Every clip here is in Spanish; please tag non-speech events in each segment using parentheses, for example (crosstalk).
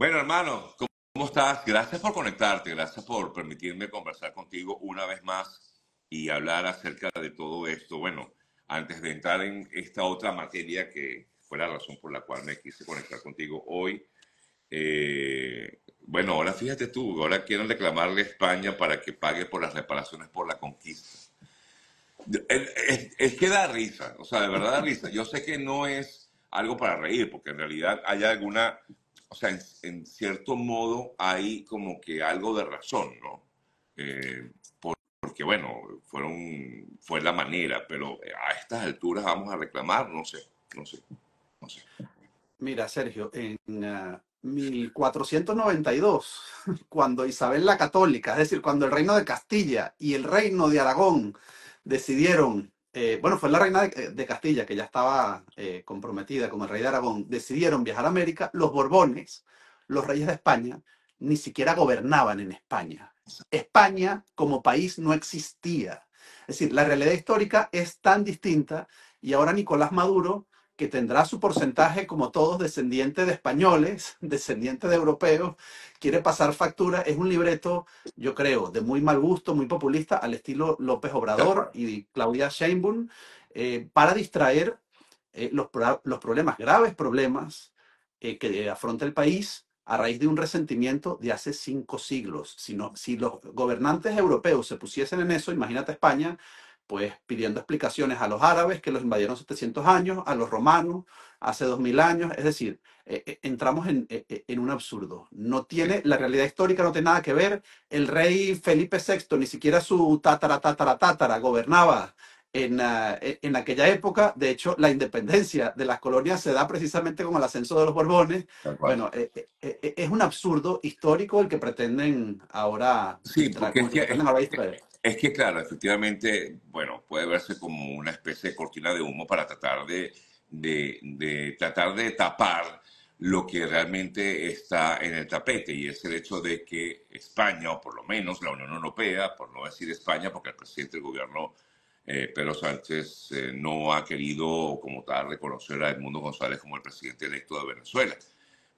Bueno, hermano, ¿cómo estás? Gracias por conectarte, gracias por permitirme conversar contigo una vez más y hablar acerca de todo esto. Bueno, antes de entrar en esta otra materia que fue la razón por la cual me quise conectar contigo hoy, eh, bueno, ahora fíjate tú, ahora quieren reclamarle a España para que pague por las reparaciones por la conquista. Es, es que da risa, o sea, de verdad da risa. Yo sé que no es algo para reír, porque en realidad hay alguna o sea, en, cierto modo hay como que algo de razón, ¿no? Eh, porque, bueno, fueron, fue la manera, pero eh, a estas alturas vamos a reclamar, no sé, no sé, no sé. Mira, Sergio, en 1492, ah, (laughs) cuando Isabel la Católica, es decir, cuando el reino de Castilla y el reino de Aragón decidieron eh, bueno, fue la reina de, eh, Castilla, que ya estaba eh, comprometida con el rey de Aragón, decidieron viajar a América, los Borbones, los reyes de España, ni siquiera gobernaban en España. España como país no existía. Es decir, la realidad histórica es tan distinta y ahora Nicolás Maduro que tendrá su porcentaje, como todos, descendientes de españoles, (laughs) descendientes de europeos, quiere pasar factura. Es un libreto, yo creo, de muy mal gusto, muy populista, al estilo López Obrador y Claudia Sheinbaum, eh, para distraer eh, los, problemas, graves problemas eh, que afronta el país a raíz de un resentimiento de hace cinco siglos. Si, si los gobernantes europeos se pusiesen en eso, imagínate España, pues pidiendo explicaciones a los árabes que los invadieron 700 años, a los romanos hace 2000 años, es decir, eh, eh, entramos eh, en, un absurdo. No tiene, la realidad histórica no tiene nada que ver, el rey Felipe VI, ni siquiera su tatara, tatara, tatara, gobernaba en, aquella época. De hecho, la independencia de las colonias se da precisamente con el ascenso de los Borbones. Bueno, es un absurdo histórico el que pretenden ahora. Sí, porque que, ahora es que, claro, efectivamente, bueno, puede verse como una especie de cortina de humo para tratar de, tratar de tapar lo que realmente está en el tapete y es el hecho de que España, o por lo menos la Unión Europea, por no decir España, porque el presidente del gobierno eh, Pedro Sánchez eh, no ha querido como tal reconocer a Edmundo González como el presidente electo de Venezuela,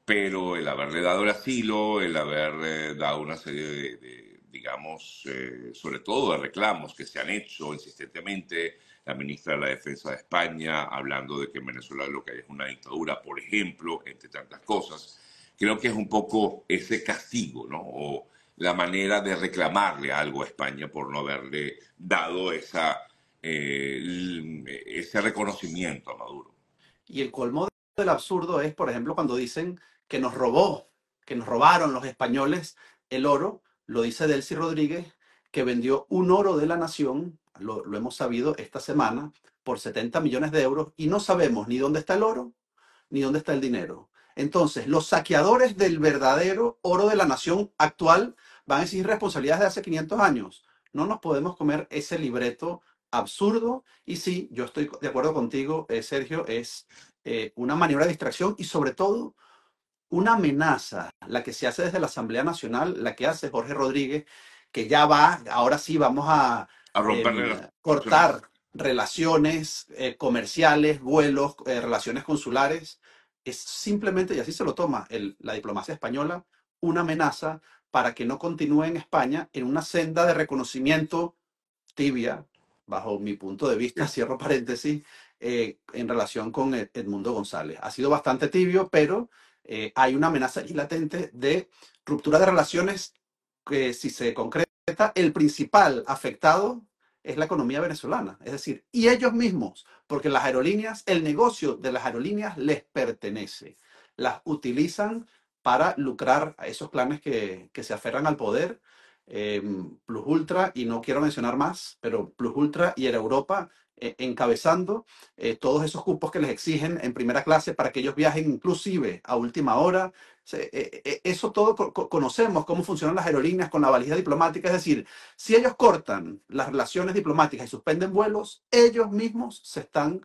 pero el haberle dado el asilo, el haber eh, dado una serie de digamos, eh, sobre todo de reclamos que se han hecho insistentemente. La ministra de la Defensa de España hablando de que en Venezuela lo que hay es una dictadura, por ejemplo, entre tantas cosas. Creo que es un poco ese castigo, ¿no? O la manera de reclamarle algo a España por no haberle dado esa, eh, ese reconocimiento a Maduro. Y el colmo del absurdo es, por ejemplo, cuando dicen que nos robó, que nos robaron los españoles el oro, lo dice Delcy Rodríguez, que vendió un oro de la nación, lo, hemos sabido esta semana, por 70 millones de euros y no sabemos ni dónde está el oro ni dónde está el dinero. Entonces, los saqueadores del verdadero oro de la nación actual van a exigir responsabilidades de hace 500 años. No nos podemos comer ese libreto absurdo. Y sí, yo estoy de acuerdo contigo, eh, Sergio, es eh, una maniobra de distracción y sobre todo una amenaza, la que se hace desde la Asamblea Nacional, la que hace Jorge Rodríguez, que ya va, ahora sí vamos a, em, cortar relaciones eh, comerciales, vuelos, eh, relaciones consulares. Es simplemente, y así se lo toma la diplomacia española, una amenaza para que no continúe en España en una senda de reconocimiento tibia, bajo mi punto de vista, (laughs) cierro paréntesis, eh, en relación con Edmundo González. Ha sido bastante tibio, pero eh, hay una amenaza y latente de ruptura de relaciones que si se concreta, el principal afectado es la economía venezolana, es decir, y ellos mismos, porque las aerolíneas, el negocio de las aerolíneas les pertenece, las utilizan para lucrar a esos clanes que, que se aferran al poder, em, Plus Ultra, y no quiero mencionar más, pero Plus Ultra y Era Europa e-, encabezando eh, todos esos cupos que les exigen en primera clase para que ellos viajen inclusive a última hora. E-, e-, eso todo conocemos cómo funcionan las aerolíneas con la valija diplomática. Es decir, si ellos cortan las relaciones diplomáticas y suspenden vuelos, ellos mismos se están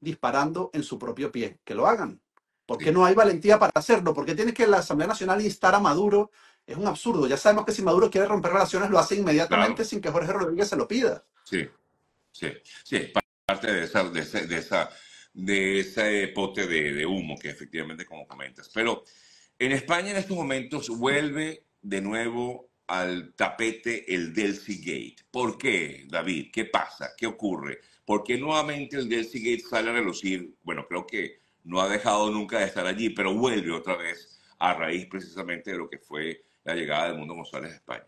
disparando en su propio pie. Que lo hagan. porque no hay valentía para hacerlo? porque tiene que la Asamblea Nacional instar a Maduro? Es un absurdo. Ya sabemos que si Maduro quiere romper relaciones, lo hace inmediatamente sin que Jorge Rodríguez se lo pida. Sí. Sí, sí, parte de esa, de ese, esa, de pote de, humo que efectivamente como comentas. Pero en España en estos momentos vuelve de nuevo al tapete el Delcy Gate. ¿Por qué, David? ¿Qué pasa? ¿Qué ocurre? Porque nuevamente el Delcy Gate sale a relucir? Bueno, creo que no ha dejado nunca de estar allí, pero vuelve otra vez a raíz precisamente de lo que fue la llegada del mundo González a España.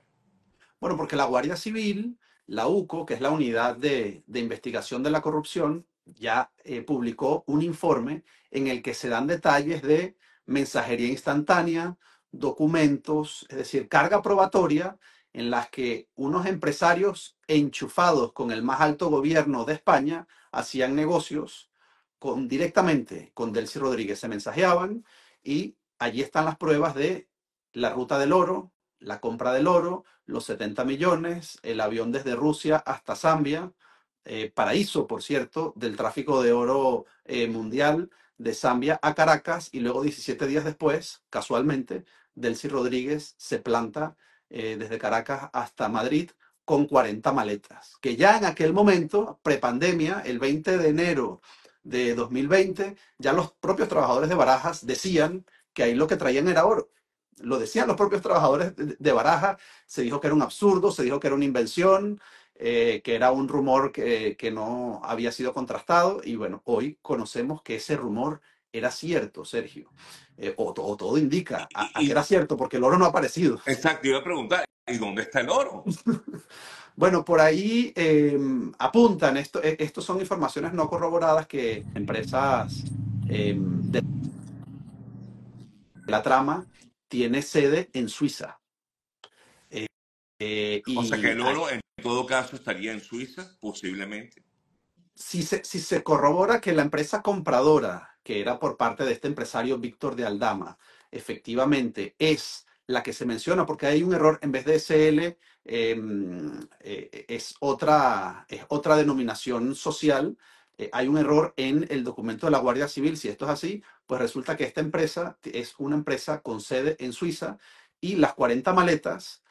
Bueno, porque la Guardia Civil la UCO, que es la unidad de, investigación de la corrupción, ya eh, publicó un informe en el que se dan detalles de mensajería instantánea, documentos, es decir, carga probatoria en las que unos empresarios enchufados con el más alto gobierno de España hacían negocios con, directamente con Delcy Rodríguez, se mensajeaban y allí están las pruebas de la ruta del oro, la compra del oro, los 70 millones, el avión desde Rusia hasta Zambia, eh, paraíso, por cierto, del tráfico de oro eh, mundial de Zambia a Caracas y luego 17 días después, casualmente, Delcy Rodríguez se planta eh, desde Caracas hasta Madrid con 40 maletas, que ya en aquel momento, prepandemia, el 20 de enero de 2020, ya los propios trabajadores de Barajas decían que ahí lo que traían era oro lo decían los propios trabajadores de Baraja, se dijo que era un absurdo, se dijo que era una invención, eh, que era un rumor que, no había sido contrastado y bueno, hoy conocemos que ese rumor era cierto, Sergio, eh, o, todo indica que era cierto porque el oro no ha aparecido. Exacto, iba a preguntar, ¿y dónde está el oro? (laughs) Bueno, por ahí em, apuntan, esto, e, estos son informaciones no corroboradas que empresas em, de la trama tiene sede en Suiza. Eh, eh, o sea que el oro en todo caso estaría en Suiza, posiblemente. Si se, si se corrobora que la empresa compradora, que era por parte de este empresario Víctor de Aldama, efectivamente es la que se menciona, porque hay un error, en vez de SL, em, eh, es, otra, es otra denominación social eh, hay un error en el documento de la Guardia Civil. Si esto es así, pues resulta que esta empresa es una empresa con sede en Suiza y las 40 maletas,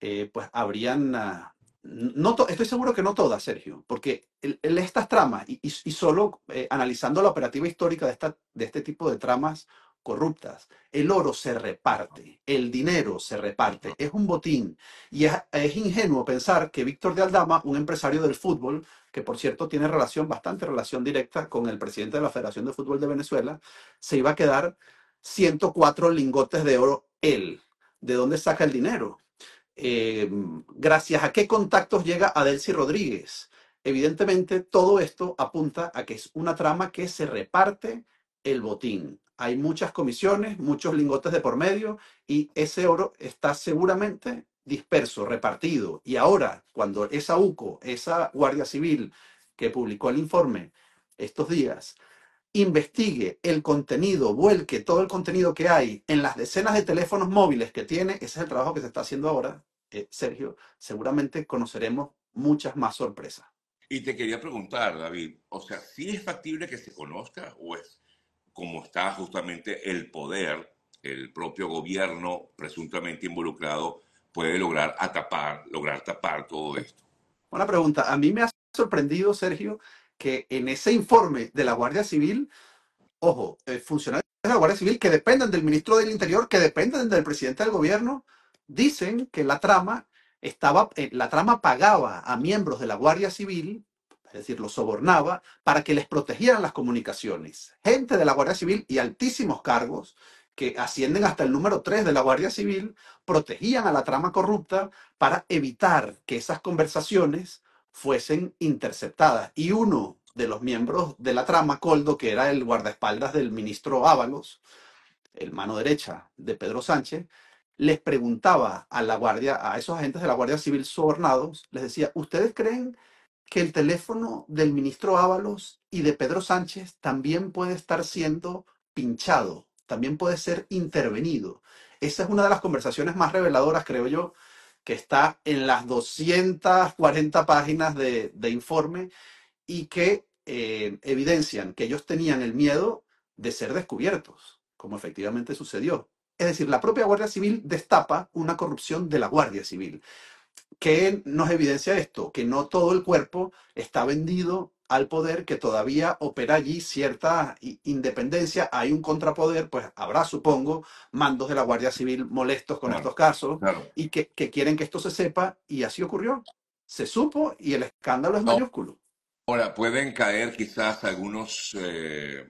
eh, pues habrían... Ah, no estoy seguro que no todas, Sergio, porque el, estas tramas, y, y, solo eh, analizando la operativa histórica de, esta, de este tipo de tramas corruptas. El oro se reparte, el dinero se reparte, es un botín. Y es, ingenuo pensar que Víctor de Aldama, un empresario del fútbol, que por cierto tiene relación, bastante relación directa con el presidente de la Federación de Fútbol de Venezuela, se iba a quedar 104 lingotes de oro él. ¿De dónde saca el dinero? Eh, gracias a qué contactos llega Adelci Rodríguez. Evidentemente, todo esto apunta a que es una trama que se reparte el botín. Hay muchas comisiones, muchos lingotes de por medio y ese oro está seguramente disperso, repartido. Y ahora, cuando esa UCO, esa Guardia Civil que publicó el informe estos días, investigue el contenido, vuelque todo el contenido que hay en las decenas de teléfonos móviles que tiene, ese es el trabajo que se está haciendo ahora, eh, Sergio, seguramente conoceremos muchas más sorpresas. Y te quería preguntar, David, o sea, ¿sí es factible que se conozca o es como está justamente el poder, el propio gobierno presuntamente involucrado, puede lograr atapar, lograr tapar todo esto. Buena pregunta. A mí me ha sorprendido, Sergio, que en ese informe de la Guardia Civil, ojo, eh, funcionarios de la Guardia Civil que dependen del ministro del Interior, que dependen del presidente del gobierno, dicen que la trama estaba, eh, la trama pagaba a miembros de la Guardia Civil es decir, los sobornaba para que les protegieran las comunicaciones. Gente de la Guardia Civil y altísimos cargos que ascienden hasta el número 3 de la Guardia Civil, protegían a la trama corrupta para evitar que esas conversaciones fuesen interceptadas. Y uno de los miembros de la trama, Coldo, que era el guardaespaldas del ministro Ábalos, el mano derecha de Pedro Sánchez, les preguntaba a la guardia, a esos agentes de la Guardia Civil sobornados, les decía, ¿ustedes creen que el teléfono del ministro Ábalos y de Pedro Sánchez también puede estar siendo pinchado, también puede ser intervenido. Esa es una de las conversaciones más reveladoras, creo yo, que está en las 240 páginas de, informe y que eh, evidencian que ellos tenían el miedo de ser descubiertos, como efectivamente sucedió. Es decir, la propia Guardia Civil destapa una corrupción de la Guardia Civil. ¿Qué nos evidencia esto? Que no todo el cuerpo está vendido al poder, que todavía opera allí cierta independencia, hay un contrapoder, pues habrá, supongo, mandos de la Guardia Civil molestos con estos casos y que, quieren que esto se sepa y así ocurrió. Se supo y el escándalo es mayúsculo. Ahora, pueden caer quizás algunos eh,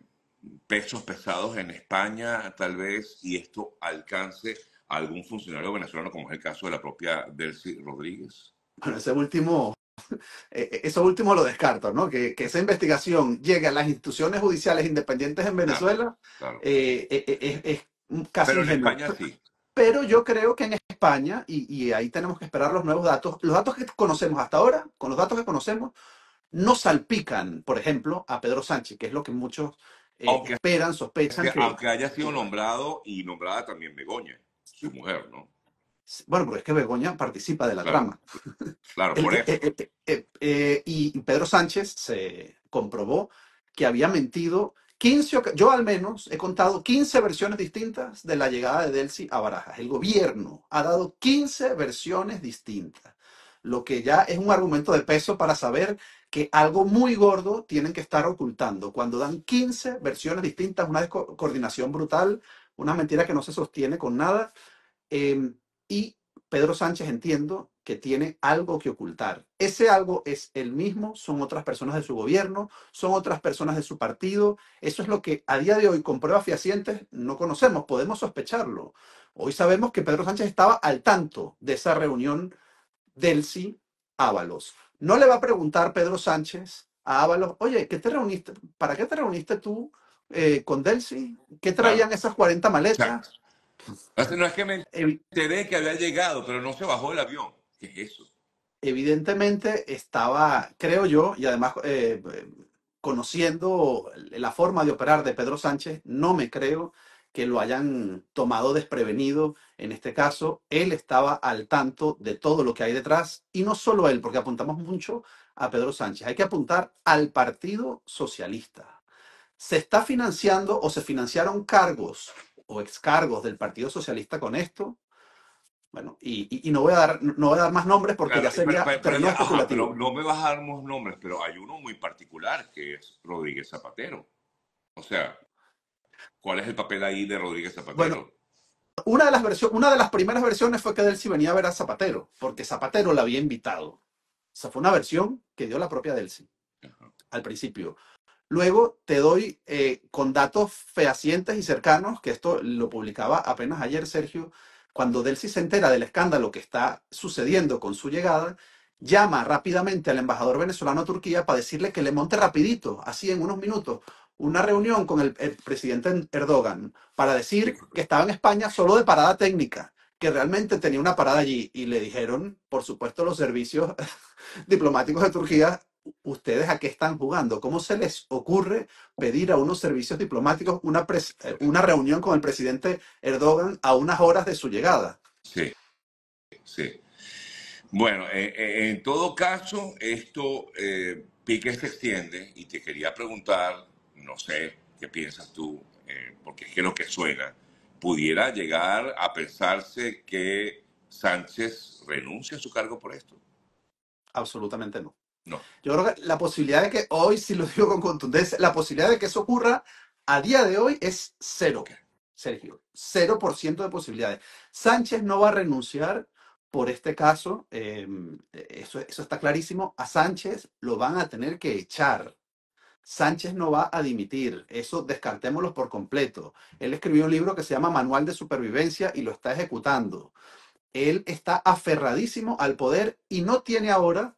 pesos pesados en España, tal vez, y esto alcance algún funcionario venezolano, como es el caso de la propia Delcy Rodríguez? Bueno, ese último, (laughs) e, e, eso último lo descarto, ¿no? Que, esa investigación llegue a las instituciones judiciales independientes en Venezuela eh, eh, eh, es, casi Pero en España sí. Pero yo creo que en España, y, ahí tenemos que esperar los nuevos datos, los datos que conocemos hasta ahora, con los datos que conocemos, no salpican, por ejemplo, a Pedro Sánchez, que es lo que muchos esperan, sospechan. aunque haya sido nombrado y nombrada también Begoña mujer, ¿no? Bueno, porque es que Begoña participa de la trama. Claro, por eso. Eh, eh, eh, y Pedro Sánchez se comprobó que había mentido 15, yo al menos he contado 15 versiones distintas de la llegada de Delcy a Barajas. El gobierno ha dado 15 versiones distintas, lo que ya es un argumento de peso para saber que algo muy gordo tienen que estar ocultando. Cuando dan 15 versiones distintas, una descoordinación brutal, una mentira que no se sostiene con nada. Em, y Pedro Sánchez entiendo que tiene algo que ocultar. Ese algo es el mismo, son otras personas de su gobierno, son otras personas de su partido. Eso es lo que a día de hoy, con pruebas fehacientes, no conocemos, podemos sospecharlo. Hoy sabemos que Pedro Sánchez estaba al tanto de esa reunión delsi Ávalos. Ábalos. No le va a preguntar Pedro Sánchez a Ábalos, oye, ¿qué te reuniste? ¿Para qué te reuniste tú eh, con Delcy? ¿Qué traían esas 40 maletas? No es que me que había llegado, pero no se bajó del avión. ¿Qué es eso? Evidentemente estaba, creo yo, y además eh, conociendo la forma de operar de Pedro Sánchez, no me creo que lo hayan tomado desprevenido. En este caso, él estaba al tanto de todo lo que hay detrás, y no solo él, porque apuntamos mucho a Pedro Sánchez. Hay que apuntar al Partido Socialista. Se está financiando o se financiaron cargos o excargos del Partido Socialista con esto. Bueno, y, no, voy a dar, no a dar más nombres porque ya sería pero, no me vas a dar más nombres, pero hay uno muy particular que es Rodríguez Zapatero. O sea, ¿cuál es el papel ahí de Rodríguez Zapatero? una de, las versiones, una de las primeras versiones fue que Delcy venía a ver a Zapatero, porque Zapatero la había invitado. O Esa fue una versión que dio la propia Delcy al principio. Luego te doy eh, con datos fehacientes y cercanos, que esto lo publicaba apenas ayer Sergio, cuando Delcy se entera del escándalo que está sucediendo con su llegada, llama rápidamente al embajador venezolano a Turquía para decirle que le monte rapidito, así en unos minutos, una reunión con el, el, presidente Erdogan para decir que estaba en España solo de parada técnica, que realmente tenía una parada allí. Y le dijeron, por supuesto, los servicios (laughs) diplomáticos de Turquía, ustedes a qué están jugando. ¿Cómo se les ocurre pedir a unos servicios diplomáticos una, eh, una reunión con el presidente Erdogan a unas horas de su llegada? Sí, sí. Bueno, eh, eh, en todo caso, esto, Pique se extiende y te quería preguntar, no sé, ¿qué piensas tú? porque es que lo que suena, pudiera llegar a pensarse que Sánchez renuncie a su cargo por esto. Absolutamente no. No. Yo creo que la posibilidad de que hoy, si lo digo con contundencia, la posibilidad de que eso ocurra a día de hoy es cero, Sergio. Cero por ciento de posibilidades. Sánchez no va a renunciar por este caso. Em, eso, eso está clarísimo. A Sánchez lo van a tener que echar. Sánchez no va a dimitir, eso descartémoslo por completo. Él escribió un libro que se llama Manual de Supervivencia y lo está ejecutando. Él está aferradísimo al poder y no tiene ahora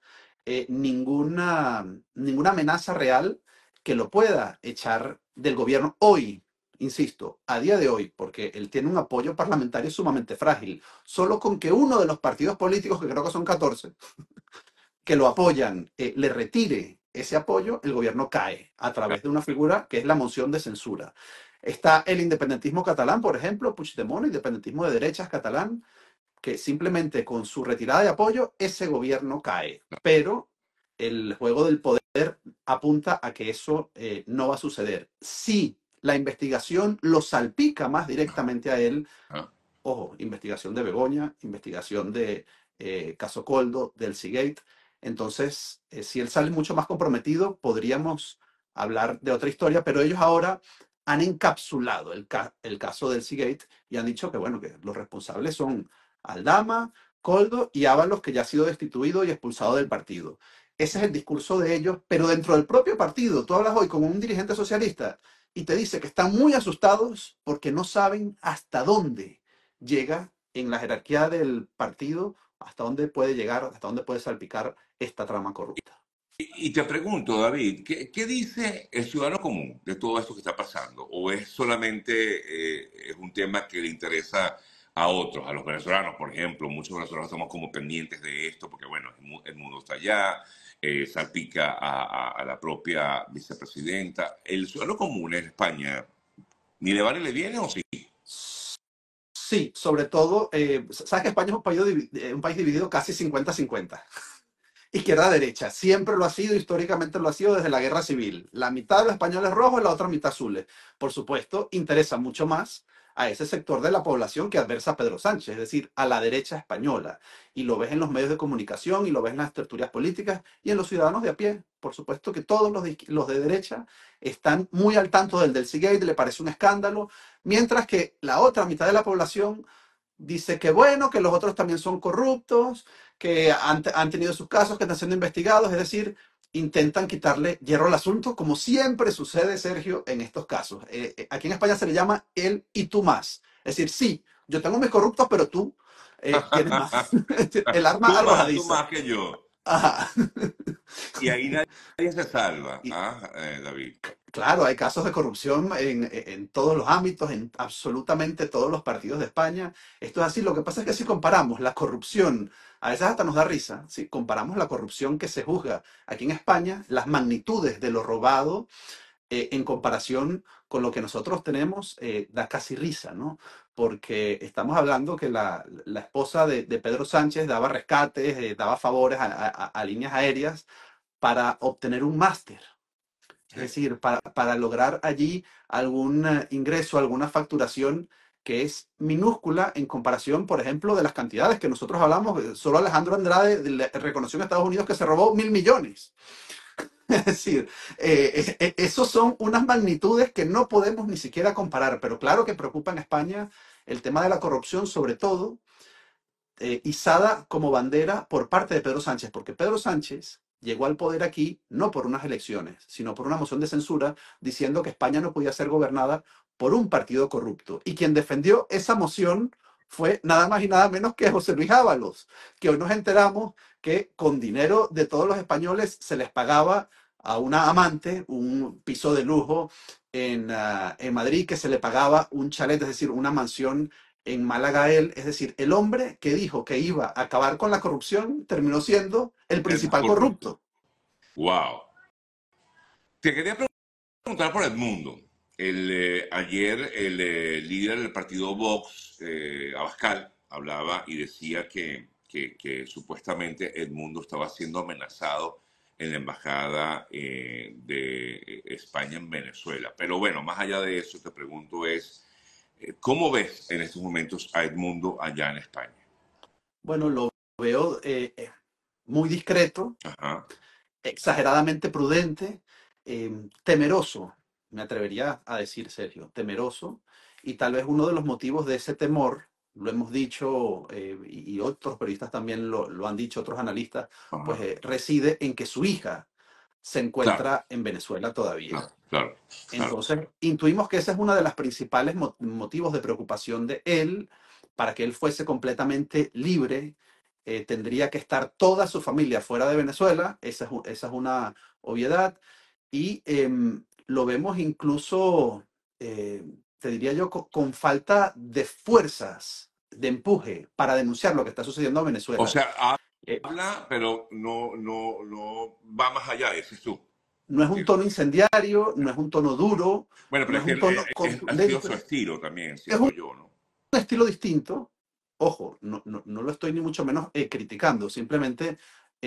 eh, ninguna, ninguna amenaza real que lo pueda echar del gobierno hoy, insisto, a día de hoy, porque él tiene un apoyo parlamentario sumamente frágil, solo con que uno de los partidos políticos, que creo que son 14, (laughs) que lo apoyan, eh, le retire ese apoyo, el gobierno cae a través de una figura que es la moción de censura. Está el independentismo catalán, por ejemplo, Puigdemont, independentismo de derechas catalán, que simplemente con su retirada de apoyo ese gobierno cae. Pero el juego del poder apunta a que eso eh, no va a suceder. Si la investigación lo salpica más directamente a él, ojo, investigación de Begoña, investigación de eh, Caso Coldo, del Seagate, entonces eh, si él sale mucho más comprometido, podríamos hablar de otra historia, pero ellos ahora han encapsulado el, el caso del Seagate y han dicho que, bueno, que los responsables son Aldama, Coldo y Ábalos, que ya ha sido destituido y expulsado del partido. Ese es el discurso de ellos, pero dentro del propio partido, tú hablas hoy con un dirigente socialista y te dice que están muy asustados porque no saben hasta dónde llega en la jerarquía del partido, hasta dónde puede llegar, hasta dónde puede salpicar esta trama corrupta. Y, te pregunto, David, ¿qué, dice el ciudadano común de todo esto que está pasando? ¿O es solamente eh, un tema que le interesa a otros, a los venezolanos, por ejemplo. Muchos venezolanos estamos como pendientes de esto porque, bueno, el mundo está allá, eh, salpica a, la propia vicepresidenta. ¿El suelo común en España ni le vale le viene o sí? Sí, sobre todo, eh, sabes que España es un país, eh, un país dividido casi 50-50. (laughs) Izquierda-derecha, siempre lo ha sido, históricamente lo ha sido desde la guerra civil. La mitad de los españoles rojos, la otra mitad azules. Por supuesto, interesa mucho más a ese sector de la población que adversa a Pedro Sánchez, es decir, a la derecha española. Y lo ves en los medios de comunicación y lo ves en las tertulias políticas y en los ciudadanos de a pie. Por supuesto que todos los de, los de derecha están muy al tanto del del Seagate, le parece un escándalo, mientras que la otra mitad de la población dice que bueno, que los otros también son corruptos, que han, han tenido sus casos, que están siendo investigados, es decir, intentan quitarle hierro al asunto, como siempre sucede, Sergio, en estos casos. Eh, eh, aquí en España se le llama el y tú más. Es decir, sí, yo tengo mis corruptos, pero tú eh, tienes más. (laughs) el arma más que yo. y ahí (laughs) nadie se salva, ¿ah? David. Claro, hay casos de corrupción en, en, todos los ámbitos, en absolutamente todos los partidos de España. Esto es así. Lo que pasa es que si comparamos la corrupción a veces hasta nos da risa, si comparamos la corrupción que se juzga aquí en España, las magnitudes de lo robado eh, en comparación con lo que nosotros tenemos, eh, da casi risa, ¿no? Porque estamos hablando que la, esposa de, Pedro Sánchez daba rescates, eh, daba favores a, líneas aéreas para obtener un máster. Es decir, para lograr allí algún ingreso, alguna facturación que es minúscula en comparación, por ejemplo, de las cantidades que nosotros hablamos. Eh, solo Alejandro Andrade reconoció en Estados Unidos que se robó mil millones. (laughs) Es decir, eh, esas e, esos son unas magnitudes que no podemos ni siquiera comparar, pero claro que preocupa en España el tema de la corrupción, sobre todo izada eh, como bandera por parte de Pedro Sánchez, porque Pedro Sánchez llegó al poder aquí no por unas elecciones, sino por una moción de censura diciendo que España no podía ser gobernada por un partido corrupto. Y quien defendió esa moción fue nada más y nada menos que José Luis Ábalos, que hoy nos enteramos que con dinero de todos los españoles se les pagaba a una amante un piso de lujo en, ah, Madrid, que se le pagaba un chalet, es decir, una mansión en Málaga él, es decir, el hombre que dijo que iba a acabar con la corrupción terminó siendo el principal corrupto. corrupto. Wow. Te quería preguntar por Edmundo. El, eh, ayer el eh, líder del partido Vox, eh, Abascal, hablaba y decía que, que, supuestamente Edmundo estaba siendo amenazado en la embajada de España en Venezuela. Pero bueno, más allá de eso, te pregunto es, ¿cómo ves en estos momentos a Edmundo allá en España? Bueno, lo veo muy discreto, exageradamente prudente, temeroso me atrevería a decir Sergio, temeroso, y tal vez uno de los motivos de ese temor, lo hemos dicho eh, y otros periodistas también lo, lo han dicho, otros analistas, pues eh, reside en que su hija se encuentra en Venezuela todavía. Claro, Entonces, intuimos que ese es uno de los principales motivos de preocupación de él, para que él fuese completamente libre. Eh, tendría que estar toda su familia fuera de Venezuela, esa es, esa es una obviedad. Y eh, lo vemos incluso, eh, te diría yo, con, falta de fuerzas, de empuje para denunciar lo que está sucediendo en Venezuela. O sea, eh, habla, pero no, va más allá, eso es tú. No es un tono incendiario, no es un tono duro. Bueno, pero es, un tono estilo también, si es un, yo, ¿no? Un estilo distinto. Ojo, no, no, lo estoy ni mucho menos eh, criticando, simplemente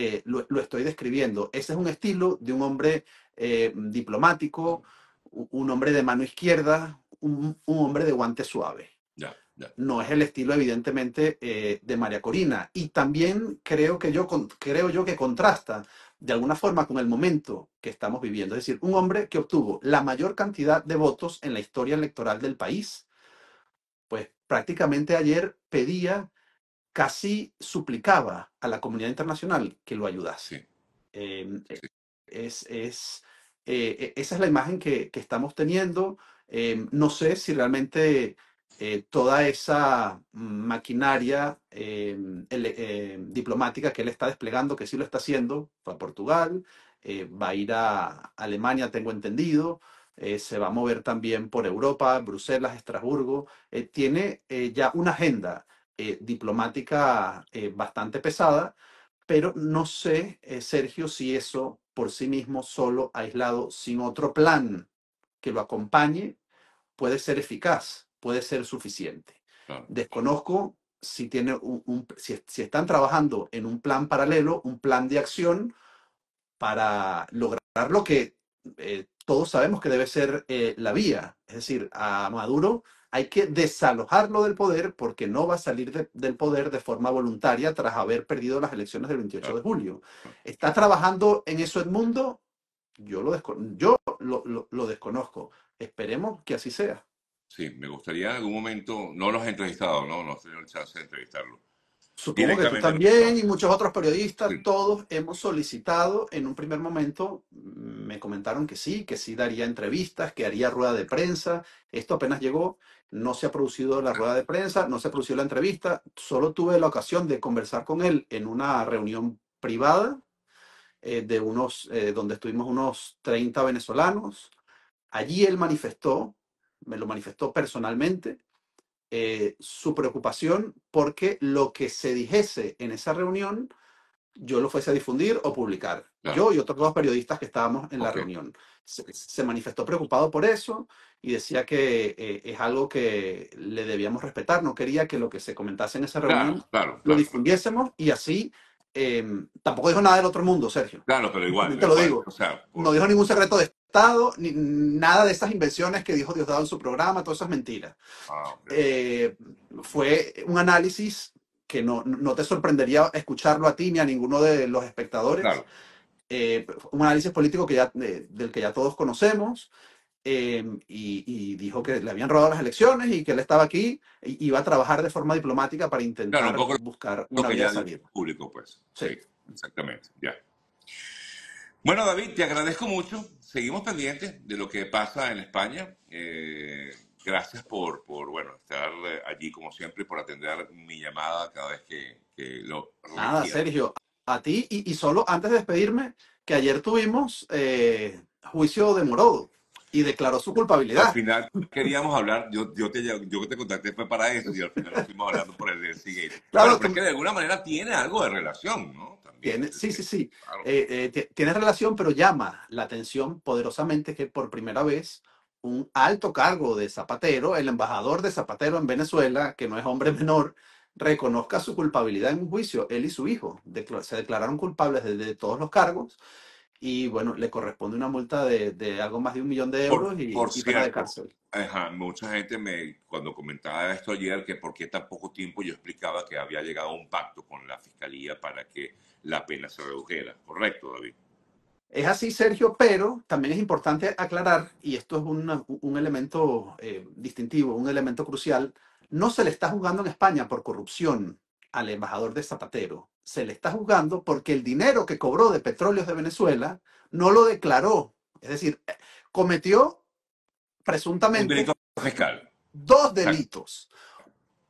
eh, lo, estoy describiendo. Ese es un estilo de un hombre eh, diplomático, un hombre de mano izquierda, un, hombre de guante suave. No es el estilo, evidentemente, eh, de María Corina. Y también creo, que yo, creo yo que contrasta de alguna forma con el momento que estamos viviendo. Es decir, un hombre que obtuvo la mayor cantidad de votos en la historia electoral del país, pues prácticamente ayer pedía casi suplicaba a la comunidad internacional que lo ayudase. Em, eh, e-, esa es la imagen que, estamos teniendo. Em, no sé si realmente eh, toda esa maquinaria em, diplomática que él está desplegando, que sí lo está haciendo, va a Portugal, eh, va a ir a Alemania, tengo entendido. se va a mover también por Europa, Bruselas, Estrasburgo. tiene ya una agenda eh, diplomática eh, bastante pesada, pero no sé, eh, Sergio, si eso por sí mismo, solo, aislado, sin otro plan que lo acompañe, puede ser eficaz, puede ser suficiente. Desconozco si, tiene si, están trabajando en un plan paralelo, un plan de acción para lograr lo que todos sabemos que debe ser la vía. Es decir, a Maduro hay que desalojarlo del poder porque no va a salir del poder de forma voluntaria tras haber perdido las elecciones del 28 de julio. ¿Está trabajando en eso Edmundo? Yo lo, yo lo, lo, desconozco. Esperemos que así sea. Sí, me gustaría en algún momento, no los he entrevistado, no, no he tenido el chance de entrevistarlo. Supongo que tú también y muchos otros periodistas, todos hemos solicitado en un primer momento, me comentaron que sí, que sí daría entrevistas, que haría rueda de prensa, esto apenas llegó no se ha producido la rueda de prensa, no se ha producido la entrevista, solo tuve la ocasión de conversar con él en una reunión privada eh, de unos, eh, donde estuvimos unos 30 venezolanos. Allí él manifestó, me lo manifestó personalmente, eh, su preocupación porque lo que se dijese en esa reunión yo lo fuese a difundir o publicar. Yo y otros dos periodistas que estábamos en la reunión. Se, manifestó preocupado por eso y decía que eh, es algo que le debíamos respetar. No quería que lo que se comentase en esa reunión lo difundiésemos y así em, tampoco dijo nada del otro mundo, Sergio. Claro, pero igual. Te lo digo. No dijo ningún secreto de Estado, ni nada de esas invenciones que dijo Diosdado en su programa, todas esas mentiras. Ah, eh, fue un análisis que no, te sorprendería escucharlo a ti ni a ninguno de los espectadores. Eh, un análisis político que ya, del que ya todos conocemos, eh, y, dijo que le habían robado las elecciones y que él estaba aquí y iba a trabajar de forma diplomática para intentar claro, un buscar una vía Público, pues. Sí. exactamente. Ya. Bueno, David, te agradezco mucho. Seguimos pendientes de lo que pasa en España. Eh, gracias por, por, bueno, estar eh, allí como siempre, y por atender mi llamada cada vez que, lo... Nada, Sergio, a ti y, solo antes de despedirme, que ayer tuvimos eh, juicio de Morodo y declaró su culpabilidad. Al final queríamos hablar, yo, yo, te, yo te contacté fue para eso y al final fuimos hablando por el (laughs) siguiente. Claro, pero, que de alguna manera tiene algo de relación, ¿no? También, sí, sí, sí. Eh, tiene relación, pero llama la atención poderosamente que por primera vez un alto cargo de Zapatero, el embajador de Zapatero en Venezuela, que no es hombre (laughs) menor, reconozca su culpabilidad en un juicio, él y su hijo. se declararon culpables de, todos los cargos y bueno, le corresponde una multa de, de algo más de un millón de euros y, por de cárcel. mucha gente me, cuando comentaba esto ayer, que por qué tan poco tiempo yo explicaba que había llegado a un pacto con la fiscalía para que la pena se redujera. ¿Correcto, David? Es así, Sergio, pero también es importante aclarar, y esto es un elemento eh, distintivo, un elemento crucial, no se le está juzgando en España por corrupción al embajador de Zapatero, se le está juzgando porque el dinero que cobró de petróleos de Venezuela no lo declaró. Es decir, eh, cometió presuntamente dos delitos.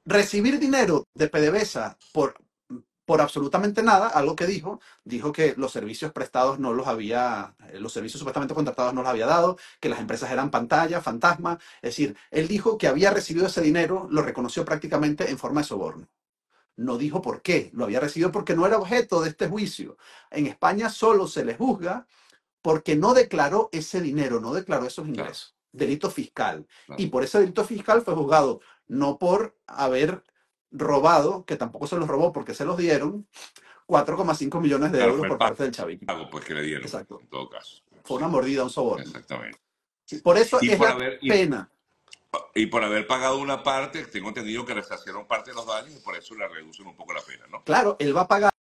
Recibir dinero de PDVSA por, por absolutamente nada, algo que dijo, dijo que los servicios prestados no los había, los servicios supuestamente contratados no los había dado, que las empresas eran pantalla, fantasma, es decir, él dijo que había recibido ese dinero, lo reconoció prácticamente en forma de soborno. No dijo por qué, lo había recibido porque no era objeto de este juicio. En España solo se le juzga porque no declaró ese dinero, no declaró esos ingresos. Delito fiscal. Y por ese delito fiscal fue juzgado no por haber robado, que tampoco se los robó porque se los dieron, 4,5 millones de euros por parte del chavismo. pues que le dieron, Exacto. en todo caso. Fue una mordida, un soborno. Exactamente. Por eso es pena. Y, por haber pagado una parte, tengo entendido que resarcieron parte de los daños y por eso le reducen un poco la pena, ¿no? Claro, él va a pagar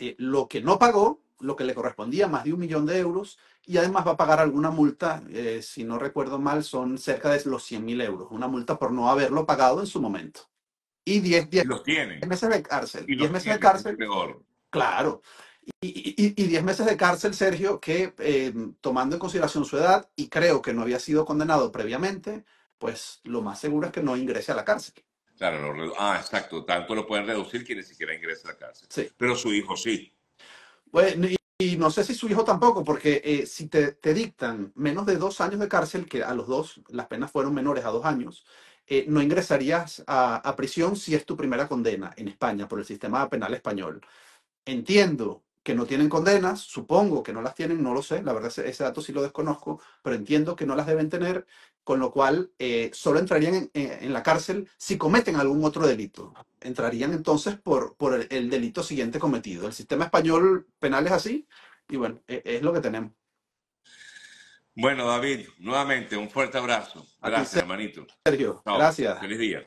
eh, lo que no pagó, lo que le correspondía, más de un millón de euros, y además va a pagar alguna multa, eh, si no recuerdo mal, son cerca de los 100 mil euros, una multa por no haberlo pagado en su momento y 10 diez, meses de cárcel. Y 10 meses de cárcel. Peor. Claro. Y 10 meses de cárcel, Sergio, que eh, tomando en consideración su edad, y creo que no había sido condenado previamente, pues lo más seguro es que no ingrese a la cárcel. Claro, ah, exacto, tanto lo pueden reducir que ni siquiera ingrese a la cárcel. Pero su hijo sí. y, no sé si su hijo tampoco, porque eh, si te, te, dictan menos de dos años de cárcel, que a los dos las penas fueron menores a dos años, eh, no ingresarías a, prisión si es tu primera condena en España por el sistema penal español. Entiendo que no tienen condenas, supongo que no las tienen, no lo sé, la verdad ese, dato sí lo desconozco, pero entiendo que no las deben tener, con lo cual eh, solo entrarían en, la cárcel si cometen algún otro delito. Entrarían entonces por, el, delito siguiente cometido. El sistema español penal es así y bueno, e, es lo que tenemos. Bueno, David, nuevamente un fuerte abrazo. Gracias, hermanito. Sergio, gracias. Feliz día.